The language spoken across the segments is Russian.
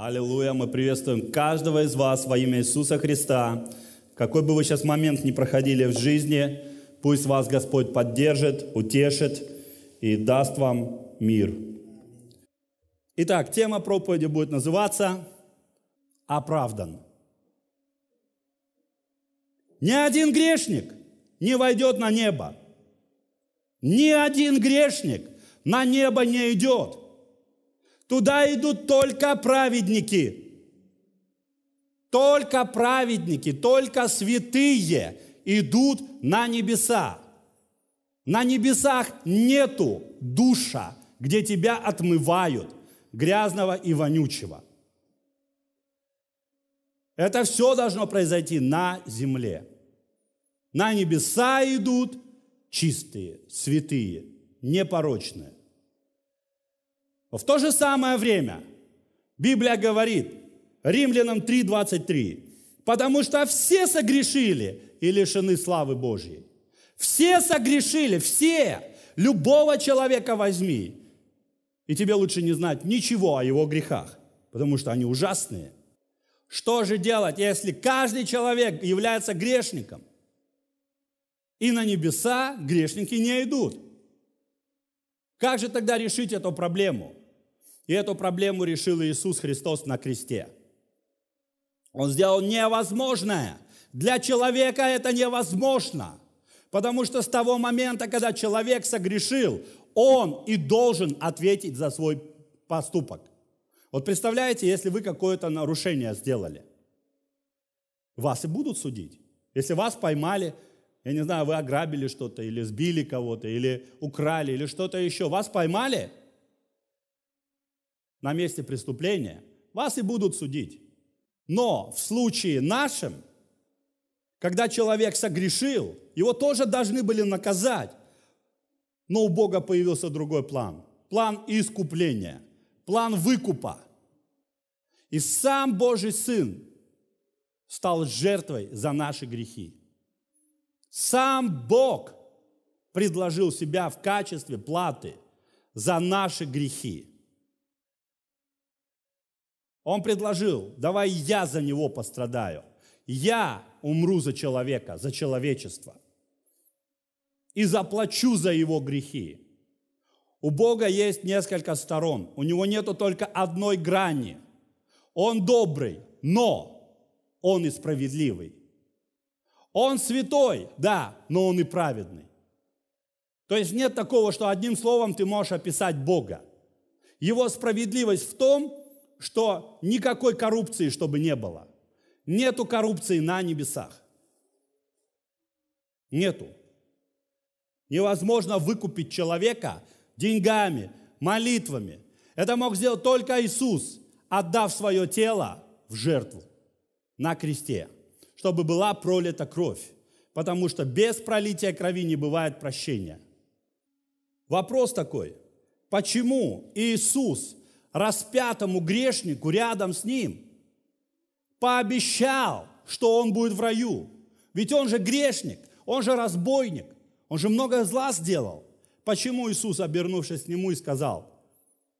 Аллилуйя, мы приветствуем каждого из вас во имя Иисуса Христа. Какой бы вы сейчас момент ни проходили в жизни, пусть вас Господь поддержит, утешит и даст вам мир. Итак, тема проповеди будет называться «Оправдан». Ни один грешник не войдет на небо. Ни один грешник на небо не идет – Туда идут только праведники. Только праведники, только святые идут на небеса. На небесах нету душа, где тебя отмывают грязного и вонючего. Это все должно произойти на земле. На небеса идут чистые, святые, непорочные. В то же самое время Библия говорит, Римлянам 3.23, потому что все согрешили и лишены славы Божьей. Все согрешили, все. Любого человека возьми. И тебе лучше не знать ничего о его грехах, потому что они ужасные. Что же делать, если каждый человек является грешником? И на небеса грешники не идут. Как же тогда решить эту проблему? И эту проблему решил Иисус Христос на кресте. Он сделал невозможное. Для человека это невозможно. Потому что с того момента, когда человек согрешил, он и должен ответить за свой поступок. Вот представляете, если вы какое-то нарушение сделали, вас и будут судить. Если вас поймали, я не знаю, вы ограбили что-то, или сбили кого-то, или украли, или что-то еще. Вас поймали на месте преступления, вас и будут судить. Но в случае нашем, когда человек согрешил, его тоже должны были наказать. Но у Бога появился другой план. План искупления, план выкупа. И сам Божий Сын стал жертвой за наши грехи. Сам Бог предложил себя в качестве платы за наши грехи. Он предложил, давай я за него пострадаю. Я умру за человека, за человечество. И заплачу за его грехи. У Бога есть несколько сторон. У него нету только одной грани. Он добрый, но он и справедливый. Он святой, да, но он и праведный. То есть нет такого, что одним словом ты можешь описать Бога. Его справедливость в том, что никакой коррупции, чтобы не было. Нету коррупции на небесах. Нету. Невозможно выкупить человека деньгами, молитвами. Это мог сделать только Иисус, отдав свое тело в жертву на кресте чтобы была пролита кровь, потому что без пролития крови не бывает прощения. Вопрос такой, почему Иисус распятому грешнику рядом с ним пообещал, что он будет в раю? Ведь он же грешник, он же разбойник, он же много зла сделал. Почему Иисус, обернувшись к нему, и сказал,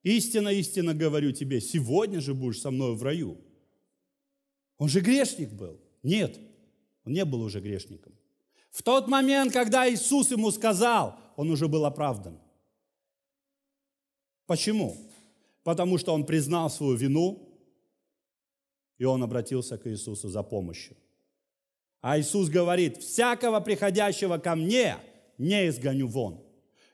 «Истинно, истинно говорю тебе, сегодня же будешь со мной в раю». Он же грешник был. Нет, он не был уже грешником. В тот момент, когда Иисус ему сказал, он уже был оправдан. Почему? Потому что он признал свою вину, и он обратился к Иисусу за помощью. А Иисус говорит, всякого приходящего ко мне не изгоню вон.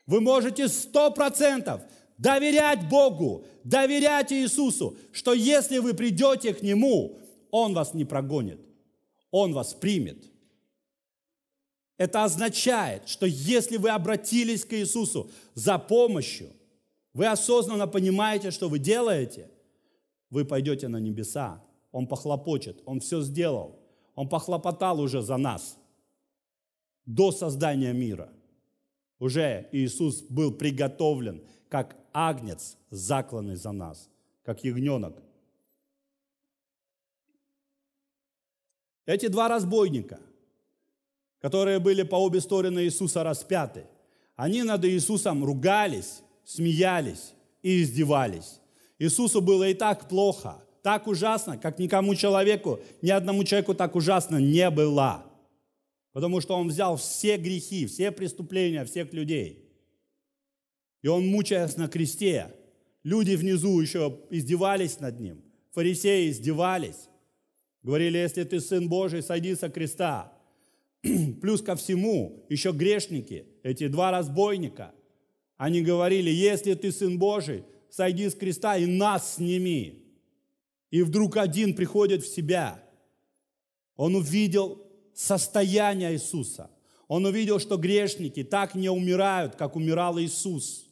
Вы можете сто процентов доверять Богу, доверять Иисусу, что если вы придете к Нему, Он вас не прогонит. Он вас примет. Это означает, что если вы обратились к Иисусу за помощью, вы осознанно понимаете, что вы делаете, вы пойдете на небеса. Он похлопочет, Он все сделал. Он похлопотал уже за нас до создания мира. Уже Иисус был приготовлен как агнец, закланный за нас, как ягненок, Эти два разбойника, которые были по обе стороны Иисуса распяты, они над Иисусом ругались, смеялись и издевались. Иисусу было и так плохо, так ужасно, как никому человеку, ни одному человеку так ужасно не было. Потому что Он взял все грехи, все преступления всех людей. И Он, мучаясь на кресте, люди внизу еще издевались над Ним, фарисеи издевались, Говорили, если ты сын Божий, сойди со креста. Плюс ко всему, еще грешники, эти два разбойника, они говорили, если ты сын Божий, сойди с креста и нас сними. И вдруг один приходит в себя. Он увидел состояние Иисуса. Он увидел, что грешники так не умирают, как умирал Иисус.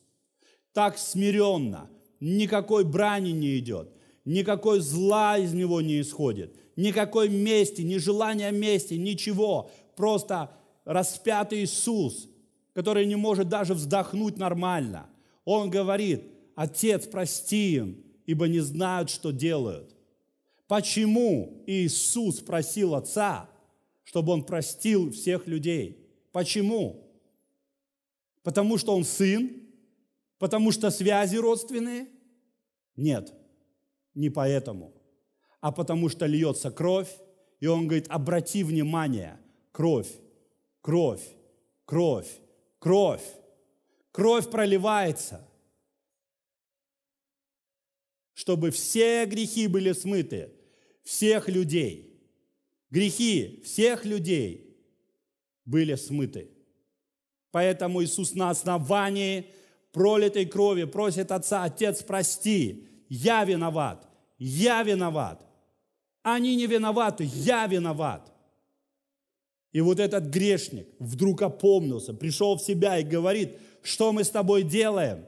Так смиренно. Никакой брани не идет. Никакой зла из него не исходит никакой мести, ни желания мести, ничего. Просто распятый Иисус, который не может даже вздохнуть нормально. Он говорит, Отец, прости им, ибо не знают, что делают. Почему Иисус просил Отца, чтобы Он простил всех людей? Почему? Потому что Он сын? Потому что связи родственные? Нет, не поэтому – а потому что льется кровь. И он говорит, обрати внимание, кровь, кровь, кровь, кровь, кровь проливается, чтобы все грехи были смыты, всех людей, грехи всех людей были смыты. Поэтому Иисус на основании пролитой крови просит Отца, Отец, прости, я виноват, я виноват – они не виноваты, я виноват. И вот этот грешник вдруг опомнился, пришел в себя и говорит, что мы с тобой делаем?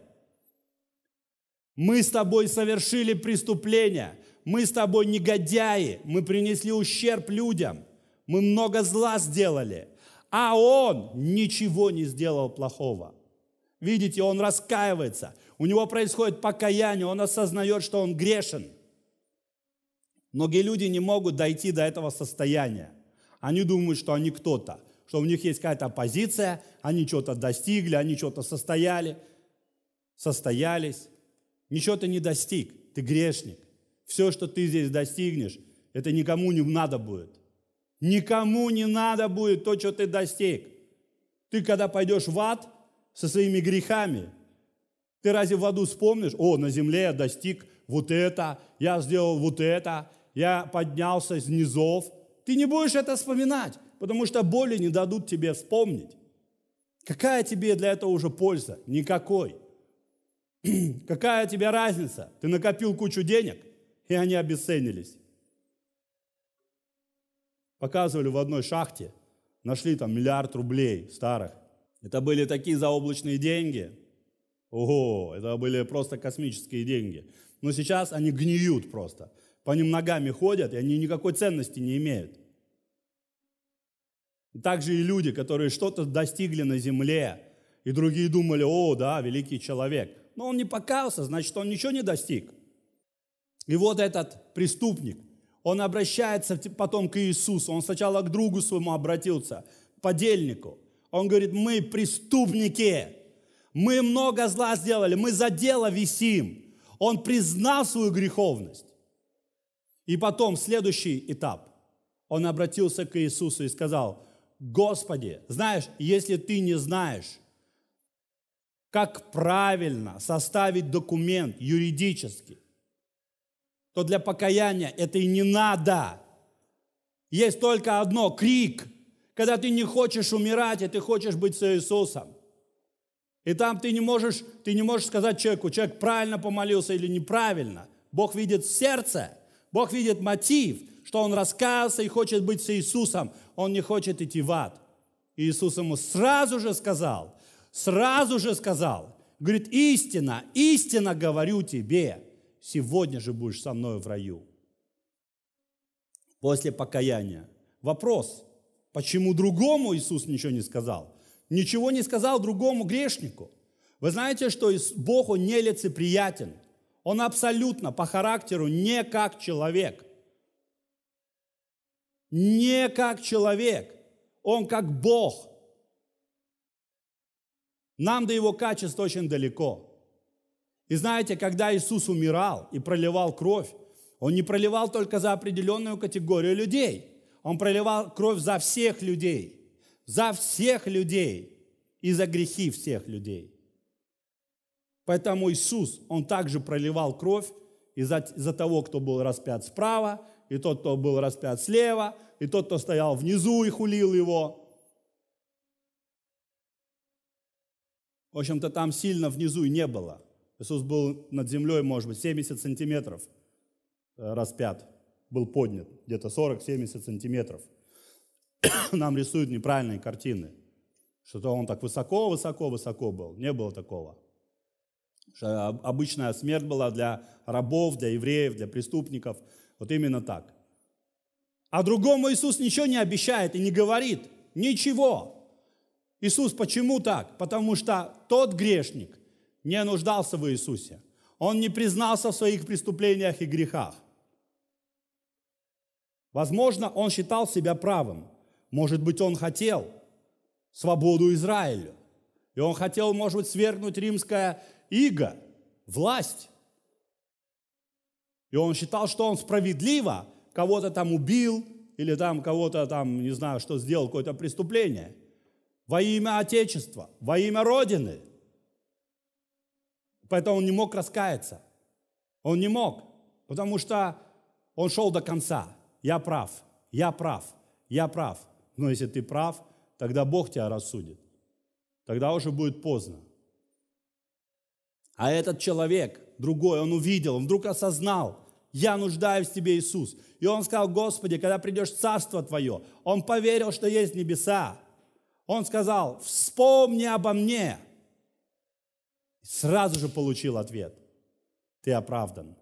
Мы с тобой совершили преступление, мы с тобой негодяи, мы принесли ущерб людям, мы много зла сделали, а он ничего не сделал плохого. Видите, он раскаивается, у него происходит покаяние, он осознает, что он грешен. Многие люди не могут дойти до этого состояния. Они думают, что они кто-то, что у них есть какая-то позиция, они что-то достигли, они что-то состояли, состоялись. Ничего ты не достиг, ты грешник. Все, что ты здесь достигнешь, это никому не надо будет. Никому не надо будет то, что ты достиг. Ты когда пойдешь в ад со своими грехами, ты разве в аду вспомнишь, о, на земле я достиг вот это, я сделал вот это, я поднялся с низов. Ты не будешь это вспоминать, потому что боли не дадут тебе вспомнить. Какая тебе для этого уже польза? Никакой. Какая тебе разница? Ты накопил кучу денег, и они обесценились. Показывали в одной шахте, нашли там миллиард рублей старых. Это были такие заоблачные деньги. Ого, это были просто космические деньги. Но сейчас они гниют просто по ним ногами ходят, и они никакой ценности не имеют. Также и люди, которые что-то достигли на земле, и другие думали, о, да, великий человек. Но он не покаялся, значит, он ничего не достиг. И вот этот преступник, он обращается потом к Иисусу, он сначала к другу своему обратился, к подельнику. Он говорит, мы преступники, мы много зла сделали, мы за дело висим. Он признал свою греховность. И потом следующий этап. Он обратился к Иисусу и сказал, Господи, знаешь, если ты не знаешь, как правильно составить документ юридически, то для покаяния это и не надо. Есть только одно – крик. Когда ты не хочешь умирать, и ты хочешь быть с Иисусом. И там ты не можешь, ты не можешь сказать человеку, человек правильно помолился или неправильно. Бог видит сердце. Бог видит мотив, что он раскаялся и хочет быть с Иисусом. Он не хочет идти в ад. И Иисус ему сразу же сказал, сразу же сказал, говорит, истина, истина говорю тебе, сегодня же будешь со мной в раю. После покаяния. Вопрос, почему другому Иисус ничего не сказал? Ничего не сказал другому грешнику. Вы знаете, что Бог, Он нелицеприятен – он абсолютно по характеру не как человек. Не как человек. Он как Бог. Нам до его качеств очень далеко. И знаете, когда Иисус умирал и проливал кровь, он не проливал только за определенную категорию людей. Он проливал кровь за всех людей. За всех людей и за грехи всех людей. Поэтому Иисус, Он также проливал кровь из-за из того, кто был распят справа, и тот, кто был распят слева, и тот, кто стоял внизу и хулил его. В общем-то, там сильно внизу и не было. Иисус был над землей, может быть, 70 сантиметров э, распят, был поднят, где-то 40-70 сантиметров. Нам рисуют неправильные картины, что-то он так высоко, высоко, высоко был. Не было такого. Обычная смерть была для рабов, для евреев, для преступников. Вот именно так. А другому Иисус ничего не обещает и не говорит. Ничего. Иисус, почему так? Потому что тот грешник не нуждался в Иисусе. Он не признался в своих преступлениях и грехах. Возможно, он считал себя правым. Может быть, он хотел свободу Израилю. И он хотел, может быть, свергнуть римское иго, власть. И он считал, что он справедливо кого-то там убил или там кого-то там, не знаю, что сделал, какое-то преступление. Во имя Отечества, во имя Родины. Поэтому он не мог раскаяться. Он не мог, потому что он шел до конца. Я прав, я прав, я прав. Но если ты прав, тогда Бог тебя рассудит. Тогда уже будет поздно. А этот человек, другой, он увидел, он вдруг осознал, я нуждаюсь в тебе, Иисус. И он сказал, Господи, когда придешь Царство Твое, он поверил, что есть небеса. Он сказал, вспомни обо мне. И сразу же получил ответ. Ты оправдан.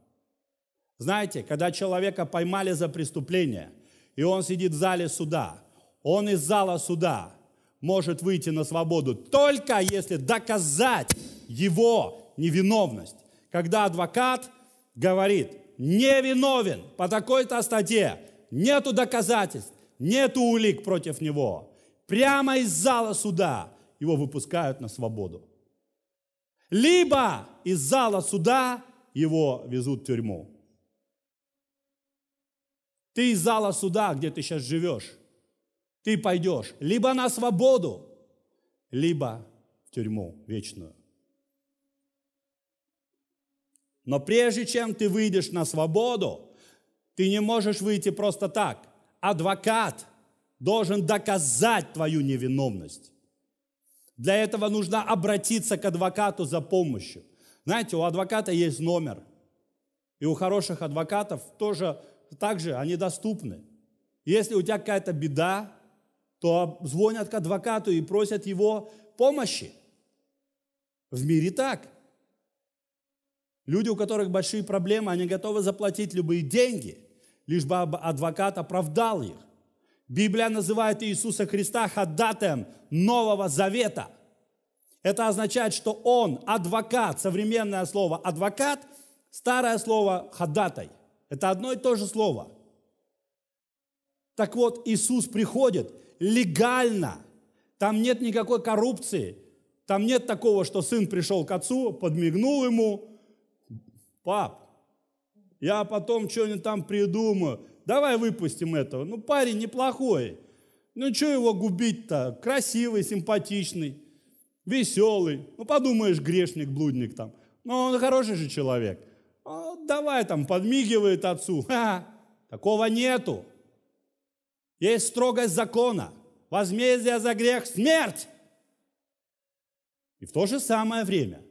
Знаете, когда человека поймали за преступление, и он сидит в зале суда, он из зала суда может выйти на свободу только если доказать его невиновность. Когда адвокат говорит, невиновен по такой-то статье, нету доказательств, нету улик против него, прямо из зала суда его выпускают на свободу. Либо из зала суда его везут в тюрьму. Ты из зала суда, где ты сейчас живешь, ты пойдешь либо на свободу, либо в тюрьму вечную. Но прежде чем ты выйдешь на свободу, ты не можешь выйти просто так. Адвокат должен доказать твою невиновность. Для этого нужно обратиться к адвокату за помощью. Знаете, у адвоката есть номер. И у хороших адвокатов тоже так же они доступны. Если у тебя какая-то беда, то звонят к адвокату и просят его помощи. В мире так. Люди, у которых большие проблемы, они готовы заплатить любые деньги, лишь бы адвокат оправдал их. Библия называет Иисуса Христа ходатаем Нового Завета. Это означает, что Он адвокат, современное слово адвокат, старое слово ходатай. Это одно и то же слово. Так вот, Иисус приходит легально. Там нет никакой коррупции. Там нет такого, что сын пришел к отцу, подмигнул ему, пап, я потом что-нибудь там придумаю, давай выпустим этого. Ну, парень неплохой, ну, что его губить-то? Красивый, симпатичный, веселый. Ну, подумаешь, грешник, блудник там. Но ну, он хороший же человек. А, давай там, подмигивает отцу. Ха, такого нету. Есть строгость закона. Возмездие за грех – смерть. И в то же самое время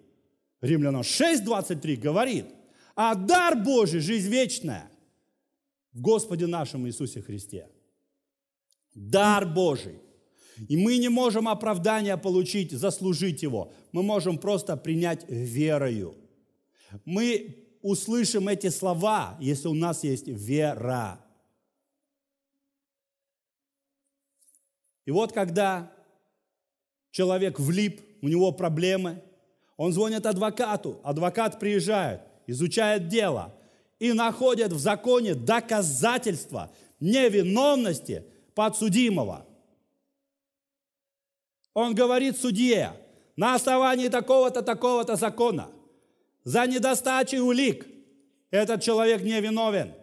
Римлянам 6.23 говорит – а дар Божий – жизнь вечная в Господе нашем Иисусе Христе. Дар Божий. И мы не можем оправдания получить, заслужить его. Мы можем просто принять верою. Мы услышим эти слова, если у нас есть вера. И вот когда человек влип, у него проблемы, он звонит адвокату, адвокат приезжает, изучают дело и находят в законе доказательства невиновности подсудимого. Он говорит судье, на основании такого-то, такого-то закона, за недостачи улик этот человек невиновен.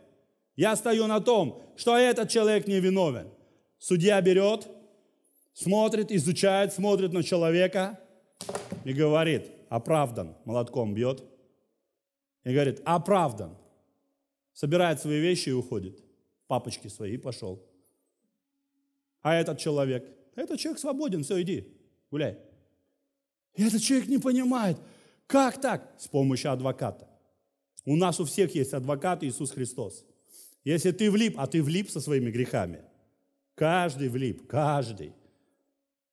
Я стою на том, что этот человек невиновен. Судья берет, смотрит, изучает, смотрит на человека и говорит, оправдан, молотком бьет. И говорит, оправдан. «А Собирает свои вещи и уходит. Папочки свои пошел. А этот человек? Этот человек свободен, все, иди, гуляй. И этот человек не понимает, как так? С помощью адвоката. У нас у всех есть адвокат Иисус Христос. Если ты влип, а ты влип со своими грехами, каждый влип, каждый,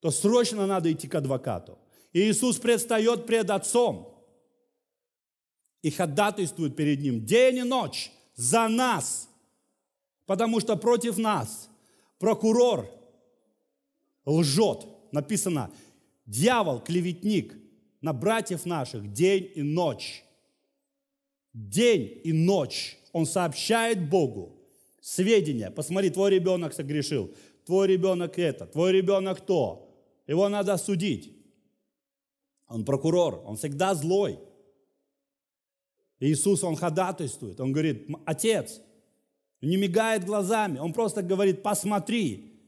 то срочно надо идти к адвокату. И Иисус предстает пред Отцом – и ходатайствует перед Ним день и ночь за нас, потому что против нас прокурор лжет, написано, дьявол, клеветник на братьев наших день и ночь. День и ночь он сообщает Богу сведения. Посмотри, твой ребенок согрешил, твой ребенок это, твой ребенок то. Его надо судить. Он прокурор, он всегда злой. Иисус, он ходатайствует, он говорит, отец, не мигает глазами, он просто говорит, посмотри,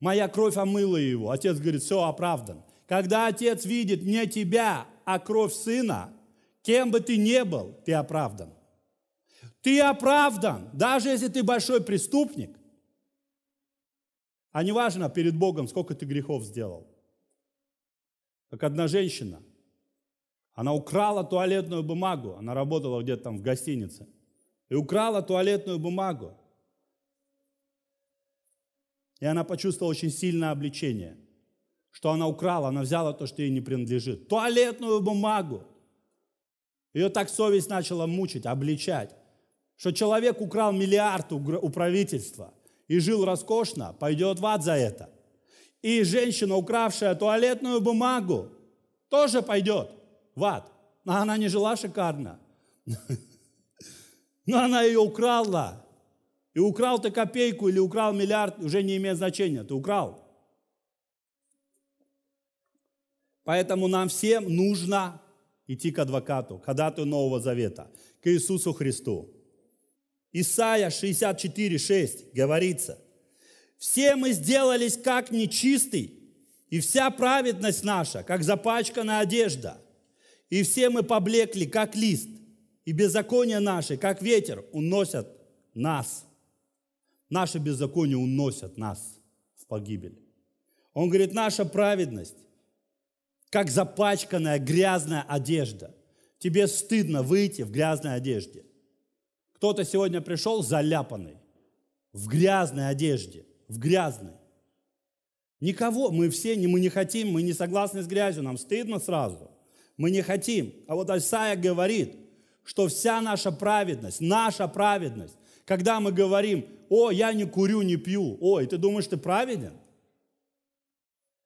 моя кровь омыла его. Отец говорит, все оправдан. Когда отец видит не тебя, а кровь сына, кем бы ты ни был, ты оправдан. Ты оправдан, даже если ты большой преступник. А неважно перед Богом, сколько ты грехов сделал. Как одна женщина – она украла туалетную бумагу. Она работала где-то там в гостинице. И украла туалетную бумагу. И она почувствовала очень сильное обличение, что она украла, она взяла то, что ей не принадлежит. Туалетную бумагу. Ее так совесть начала мучить, обличать, что человек украл миллиард у правительства и жил роскошно, пойдет в ад за это. И женщина, укравшая туалетную бумагу, тоже пойдет – в ад. А она не жила шикарно. Но она ее украла. И украл ты копейку или украл миллиард, уже не имеет значения, ты украл. Поэтому нам всем нужно идти к адвокату, к ходатую Нового Завета, к Иисусу Христу. Исайя 64, 6 говорится, «Все мы сделались как нечистый, и вся праведность наша, как запачканная одежда. И все мы поблекли, как лист, и беззакония наши, как ветер, уносят нас. Наши беззакония уносят нас в погибель. Он говорит, наша праведность, как запачканная грязная одежда. Тебе стыдно выйти в грязной одежде. Кто-то сегодня пришел заляпанный, в грязной одежде, в грязной. Никого, мы все, мы не хотим, мы не согласны с грязью, нам стыдно сразу мы не хотим. А вот Альсая говорит, что вся наша праведность, наша праведность, когда мы говорим, о, я не курю, не пью, ой, ты думаешь, ты праведен?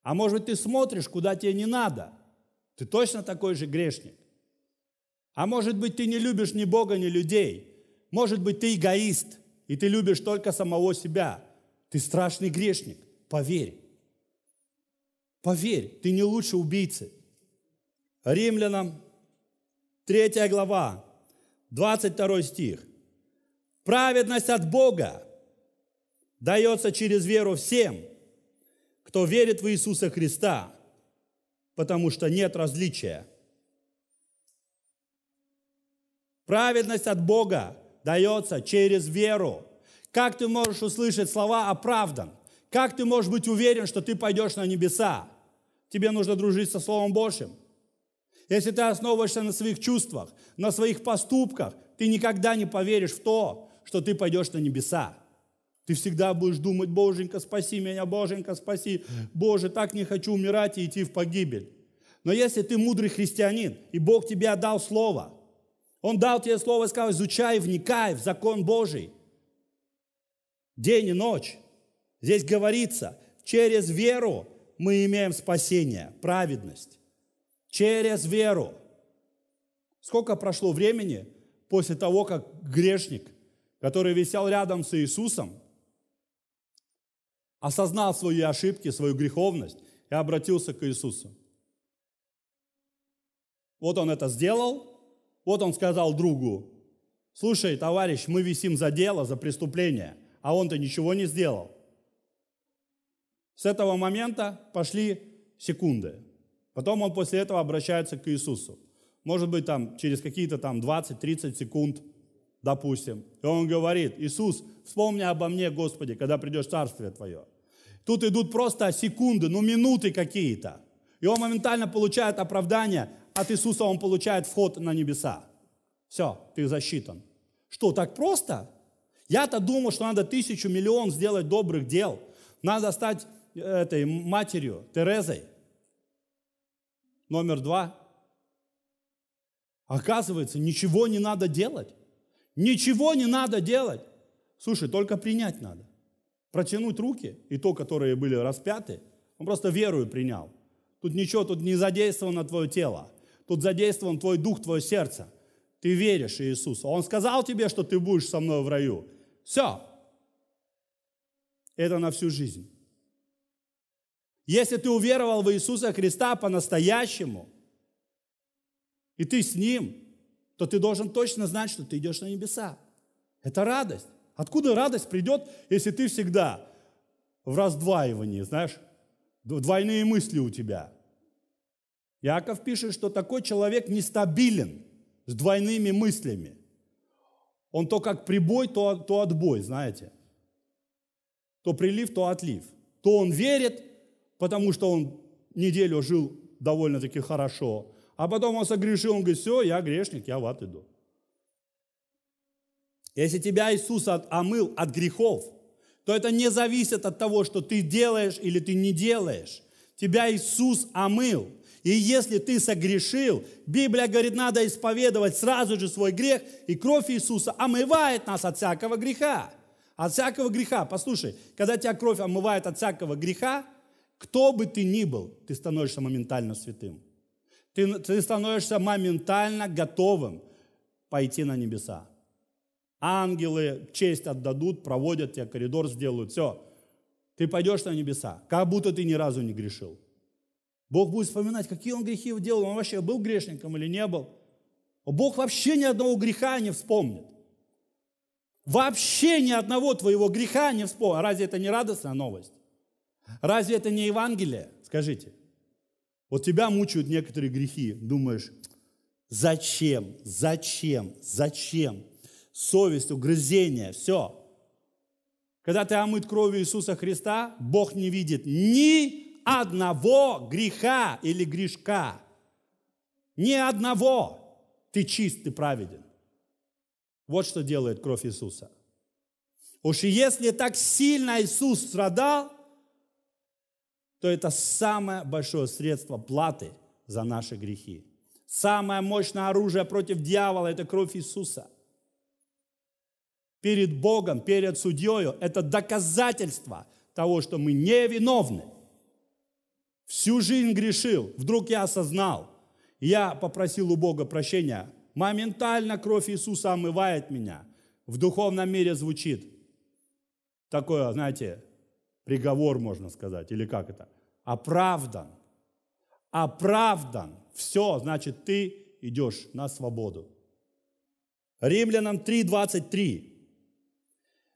А может быть, ты смотришь, куда тебе не надо. Ты точно такой же грешник. А может быть, ты не любишь ни Бога, ни людей. Может быть, ты эгоист, и ты любишь только самого себя. Ты страшный грешник, поверь. Поверь, ты не лучше убийцы. Римлянам, 3 глава, 22 стих. Праведность от Бога дается через веру всем, кто верит в Иисуса Христа, потому что нет различия. Праведность от Бога дается через веру. Как ты можешь услышать слова «оправдан»? Как ты можешь быть уверен, что ты пойдешь на небеса? Тебе нужно дружить со Словом Божьим – если ты основываешься на своих чувствах, на своих поступках, ты никогда не поверишь в то, что ты пойдешь на небеса. Ты всегда будешь думать, Боженька, спаси меня, Боженька, спаси. Боже, так не хочу умирать и идти в погибель. Но если ты мудрый христианин, и Бог тебе дал слово, Он дал тебе слово и сказал, изучай, вникай в закон Божий. День и ночь. Здесь говорится, через веру мы имеем спасение, праведность. Через веру. Сколько прошло времени после того, как грешник, который висел рядом с Иисусом, осознал свои ошибки, свою греховность и обратился к Иисусу. Вот он это сделал, вот он сказал другу, слушай, товарищ, мы висим за дело, за преступление, а он-то ничего не сделал. С этого момента пошли секунды. Потом он после этого обращается к Иисусу. Может быть, там через какие-то там 20-30 секунд, допустим. И он говорит, Иисус, вспомни обо мне, Господи, когда придешь в Царствие Твое. Тут идут просто секунды, ну минуты какие-то. И он моментально получает оправдание. От Иисуса он получает вход на небеса. Все, ты засчитан. Что, так просто? Я-то думал, что надо тысячу миллион сделать добрых дел. Надо стать э, этой матерью, Терезой. Номер два. Оказывается, ничего не надо делать. Ничего не надо делать. Слушай, только принять надо. Протянуть руки, и то, которые были распяты, он просто верую принял. Тут ничего, тут не задействовано твое тело. Тут задействован твой дух, твое сердце. Ты веришь Иисусу. Он сказал тебе, что ты будешь со мной в раю. Все. Это на всю жизнь. Если ты уверовал в Иисуса Христа по-настоящему, и ты с Ним, то ты должен точно знать, что ты идешь на небеса. Это радость. Откуда радость придет, если ты всегда в раздваивании, знаешь, двойные мысли у тебя? Яков пишет, что такой человек нестабилен с двойными мыслями. Он то как прибой, то, то отбой, знаете. То прилив, то отлив. То он верит, потому что он неделю жил довольно-таки хорошо. А потом он согрешил, он говорит, все, я грешник, я в ад иду. Если тебя Иисус от, омыл от грехов, то это не зависит от того, что ты делаешь или ты не делаешь. Тебя Иисус омыл. И если ты согрешил, Библия говорит, надо исповедовать сразу же свой грех, и кровь Иисуса омывает нас от всякого греха. От всякого греха. Послушай, когда тебя кровь омывает от всякого греха, кто бы ты ни был, ты становишься моментально святым. Ты, ты становишься моментально готовым пойти на небеса. Ангелы честь отдадут, проводят тебя, коридор сделают, все. Ты пойдешь на небеса, как будто ты ни разу не грешил. Бог будет вспоминать, какие он грехи делал, он вообще был грешником или не был. Бог вообще ни одного греха не вспомнит. Вообще ни одного твоего греха не вспомнит. А разве это не радостная новость? Разве это не Евангелие? Скажите. Вот тебя мучают некоторые грехи. Думаешь, зачем, зачем, зачем? Совесть, угрызение, все. Когда ты омыт кровью Иисуса Христа, Бог не видит ни одного греха или грешка. Ни одного. Ты чист, ты праведен. Вот что делает кровь Иисуса. Уж если так сильно Иисус страдал, то это самое большое средство платы за наши грехи. Самое мощное оружие против дьявола – это кровь Иисуса. Перед Богом, перед судьей – это доказательство того, что мы невиновны. Всю жизнь грешил, вдруг я осознал. Я попросил у Бога прощения. Моментально кровь Иисуса омывает меня. В духовном мире звучит такое, знаете, приговор, можно сказать, или как это? Оправдан. Оправдан. Все, значит, ты идешь на свободу. Римлянам 3.23.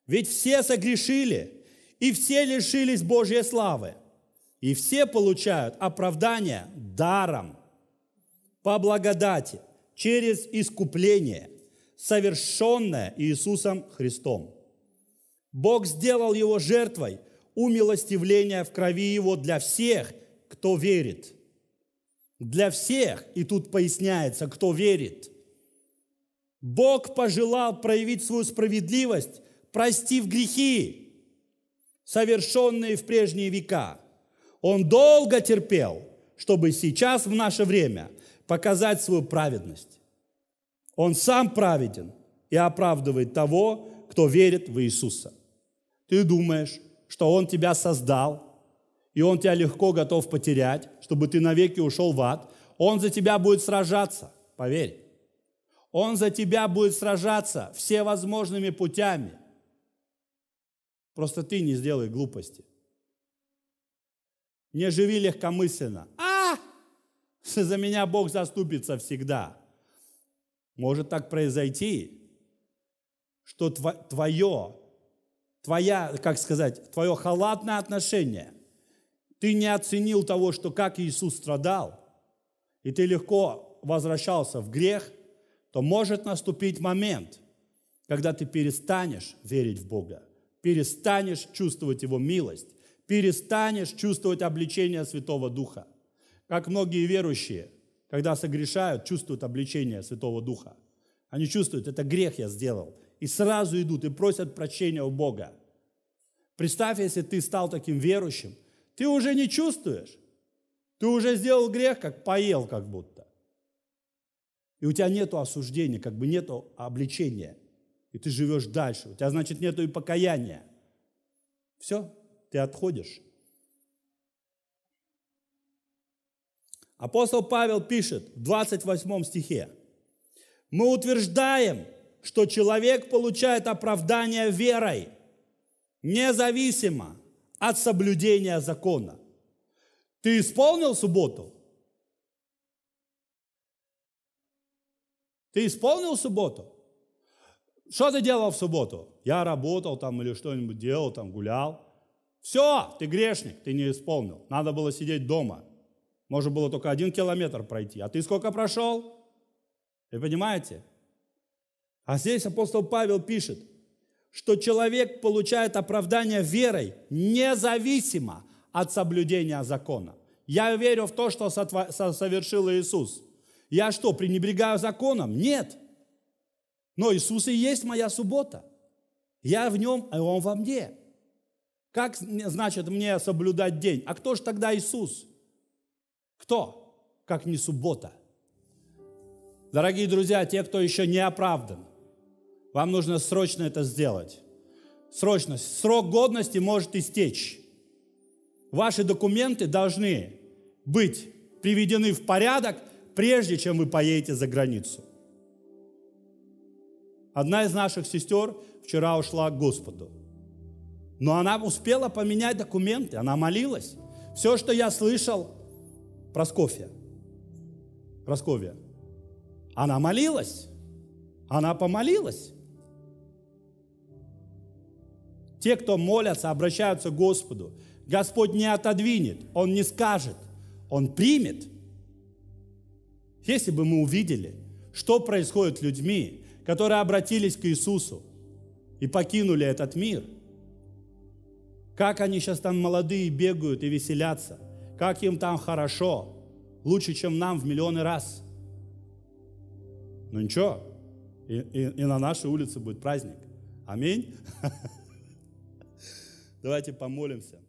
Ведь все согрешили, и все лишились Божьей славы, и все получают оправдание даром, по благодати, через искупление, совершенное Иисусом Христом. Бог сделал его жертвой – умилостивление в крови Его для всех, кто верит. Для всех, и тут поясняется, кто верит. Бог пожелал проявить свою справедливость, простив грехи, совершенные в прежние века. Он долго терпел, чтобы сейчас, в наше время, показать свою праведность. Он сам праведен и оправдывает того, кто верит в Иисуса. Ты думаешь, что Он тебя создал, и Он тебя легко готов потерять, чтобы ты навеки ушел в ад, Он за тебя будет сражаться, поверь. Он за тебя будет сражаться всевозможными путями. Просто ты не сделай глупости. Не живи легкомысленно. А! За меня Бог заступится всегда. Может так произойти, что твое твоя, как сказать, твое халатное отношение. Ты не оценил того, что как Иисус страдал, и ты легко возвращался в грех, то может наступить момент, когда ты перестанешь верить в Бога, перестанешь чувствовать Его милость, перестанешь чувствовать обличение Святого Духа. Как многие верующие, когда согрешают, чувствуют обличение Святого Духа. Они чувствуют, это грех я сделал, и сразу идут и просят прощения у Бога. Представь, если ты стал таким верующим, ты уже не чувствуешь. Ты уже сделал грех, как поел как будто. И у тебя нету осуждения, как бы нету обличения. И ты живешь дальше. У тебя, значит, нету и покаяния. Все, ты отходишь. Апостол Павел пишет в 28 стихе. Мы утверждаем, что человек получает оправдание верой, независимо от соблюдения закона. Ты исполнил субботу? Ты исполнил субботу? Что ты делал в субботу? Я работал там или что-нибудь делал, там гулял. Все, ты грешник, ты не исполнил. Надо было сидеть дома. Можно было только один километр пройти. А ты сколько прошел? Вы понимаете? А здесь апостол Павел пишет, что человек получает оправдание верой независимо от соблюдения закона. Я верю в то, что совершил Иисус. Я что, пренебрегаю законом? Нет. Но Иисус и есть моя суббота. Я в нем, а он во мне. Как значит мне соблюдать день? А кто же тогда Иисус? Кто? Как не суббота. Дорогие друзья, те, кто еще не оправдан, вам нужно срочно это сделать. Срочно. Срок годности может истечь. Ваши документы должны быть приведены в порядок, прежде чем вы поедете за границу. Одна из наших сестер вчера ушла к Господу. Но она успела поменять документы, она молилась. Все, что я слышал, Проскофья. Просковья. Она молилась. Она помолилась. Те, кто молятся, обращаются к Господу. Господь не отодвинет, Он не скажет, Он примет. Если бы мы увидели, что происходит с людьми, которые обратились к Иисусу и покинули этот мир, как они сейчас там молодые бегают и веселятся, как им там хорошо, лучше, чем нам в миллионы раз. Ну ничего, и, и, и на нашей улице будет праздник. Аминь. Давайте помолимся.